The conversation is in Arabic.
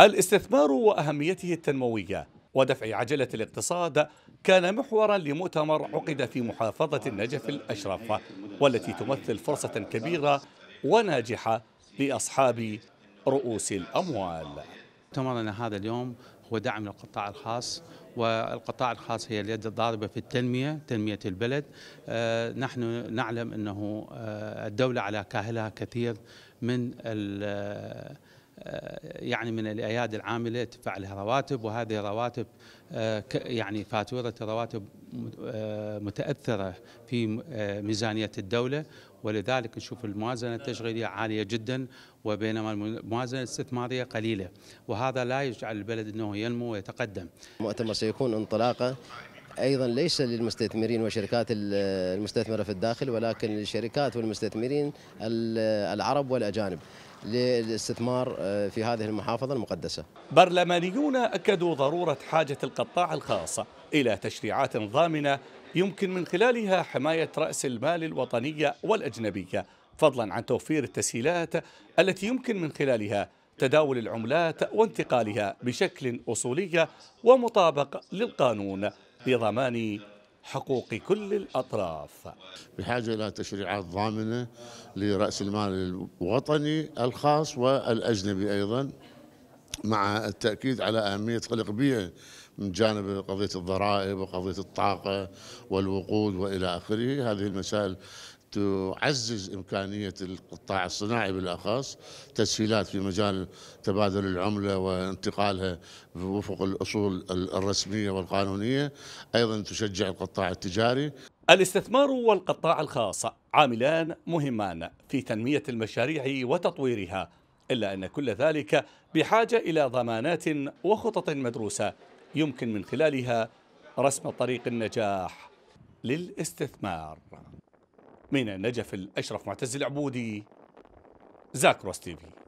الاستثمار واهميته التنمويه ودفع عجله الاقتصاد كان محورا لمؤتمر عقد في محافظه النجف الاشرف والتي تمثل فرصه كبيره وناجحه لاصحاب رؤوس الاموال. مؤتمرنا هذا اليوم هو دعم للقطاع الخاص والقطاع الخاص هي اليد الضاربة في التنمية تنمية البلد آه، نحن نعلم أنه آه، الدولة على كاهلها كثير من آه، يعني من الايادي العامله تدفع لها رواتب وهذه الرواتب آه، يعني فاتوره الرواتب آه، متاثره في ميزانيه الدوله ولذلك نشوف الموازنه التشغيليه عاليه جدا وبينما الموازنه الاستثماريه قليله وهذا لا يجعل البلد انه ينمو ويتقدم. المؤتمر سيكون انطلاقه ايضا ليس للمستثمرين وشركات المستثمره في الداخل ولكن للشركات والمستثمرين العرب والاجانب. للاستثمار آه، في هذه المحافظة المقدسة برلمانيون أكدوا ضرورة حاجة القطاع الخاص إلى تشريعات ضامنة يمكن من خلالها حماية رأس المال الوطنية والأجنبية فضلا عن توفير التسهيلات التي يمكن من خلالها تداول العملات وانتقالها بشكل أصولي ومطابق للقانون لضمان حقوق كل الأطراف بحاجة إلى تشريعات ضامنة لرأس المال الوطني الخاص والأجنبي أيضا مع التأكيد على أهمية خلق بيئة من جانب قضية الضرائب وقضية الطاقة والوقود وإلى آخره هذه المسائل تعزز إمكانية القطاع الصناعي بالأخص تسهيلات في مجال تبادل العملة وانتقالها وفق الأصول الرسمية والقانونية أيضا تشجع القطاع التجاري الاستثمار والقطاع الخاص عاملان مهمان في تنمية المشاريع وتطويرها إلا أن كل ذلك بحاجة إلى ضمانات وخطط مدروسة يمكن من خلالها رسم طريق النجاح للاستثمار من النجف الأشرف معتز العبودي زاكروس تيفي